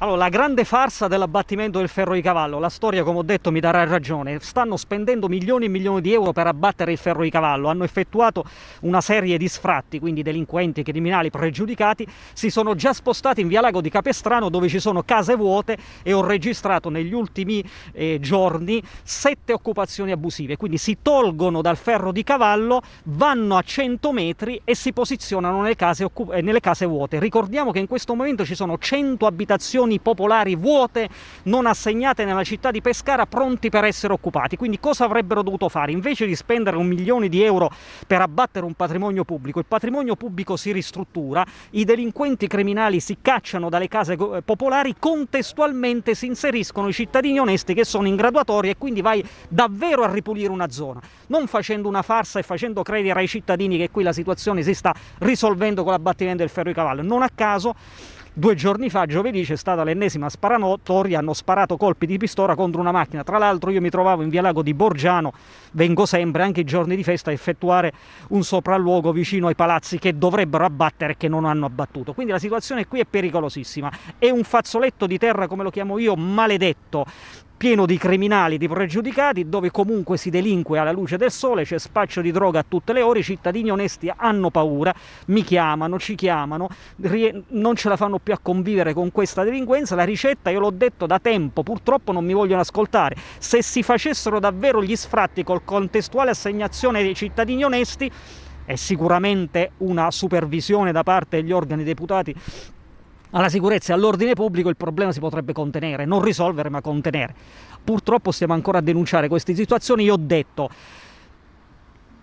Allora, la grande farsa dell'abbattimento del ferro di cavallo, la storia come ho detto mi darà ragione, stanno spendendo milioni e milioni di euro per abbattere il ferro di cavallo, hanno effettuato una serie di sfratti, quindi delinquenti, criminali, pregiudicati, si sono già spostati in via Lago di Capestrano dove ci sono case vuote e ho registrato negli ultimi eh, giorni sette occupazioni abusive, quindi si tolgono dal ferro di cavallo, vanno a 100 metri e si posizionano nelle case, eh, nelle case vuote. Ricordiamo che in questo momento ci sono 100 abitazioni abitazioni popolari vuote non assegnate nella città di Pescara pronti per essere occupati. Quindi cosa avrebbero dovuto fare? Invece di spendere un milione di euro per abbattere un patrimonio pubblico, il patrimonio pubblico si ristruttura, i delinquenti criminali si cacciano dalle case eh, popolari, contestualmente si inseriscono i cittadini onesti che sono in graduatoria e quindi vai davvero a ripulire una zona, non facendo una farsa e facendo credere ai cittadini che qui la situazione si sta risolvendo con l'abbattimento del ferro di cavallo. Non a caso Due giorni fa, giovedì, c'è stata l'ennesima sparatoria, hanno sparato colpi di pistola contro una macchina. Tra l'altro io mi trovavo in via Lago di Borgiano, vengo sempre anche i giorni di festa a effettuare un sopralluogo vicino ai palazzi che dovrebbero abbattere e che non hanno abbattuto. Quindi la situazione qui è pericolosissima. È un fazzoletto di terra, come lo chiamo io, maledetto, pieno di criminali, di pregiudicati, dove comunque si delinque alla luce del sole, c'è spaccio di droga a tutte le ore, i cittadini onesti hanno paura, mi chiamano, ci chiamano, non ce la fanno più a convivere con questa delinquenza, la ricetta io l'ho detto da tempo, purtroppo non mi vogliono ascoltare, se si facessero davvero gli sfratti col contestuale assegnazione dei cittadini onesti, è sicuramente una supervisione da parte degli organi deputati alla sicurezza e all'ordine pubblico il problema si potrebbe contenere, non risolvere ma contenere. Purtroppo stiamo ancora a denunciare queste situazioni, io ho detto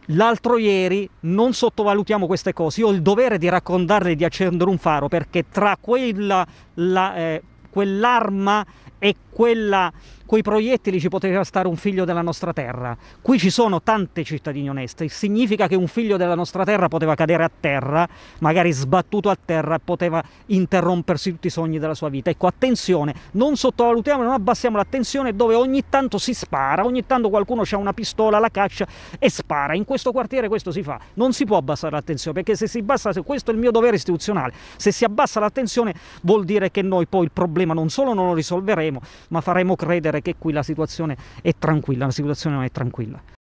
l'altro ieri non sottovalutiamo queste cose, io ho il dovere di raccontarle e di accendere un faro perché tra quella, la, eh, quell'arma e quella quei proiettili ci poteva stare un figlio della nostra terra. Qui ci sono tante cittadini oneste. Significa che un figlio della nostra terra poteva cadere a terra, magari sbattuto a terra, poteva interrompersi tutti i sogni della sua vita. Ecco, attenzione, non sottovalutiamo, non abbassiamo l'attenzione dove ogni tanto si spara, ogni tanto qualcuno ha una pistola, la caccia e spara. In questo quartiere questo si fa. Non si può abbassare l'attenzione, perché se si abbassa, questo è il mio dovere istituzionale, se si abbassa l'attenzione vuol dire che noi poi il problema non solo non lo risolveremo, ma faremo credere che qui la situazione è tranquilla, la situazione non è tranquilla.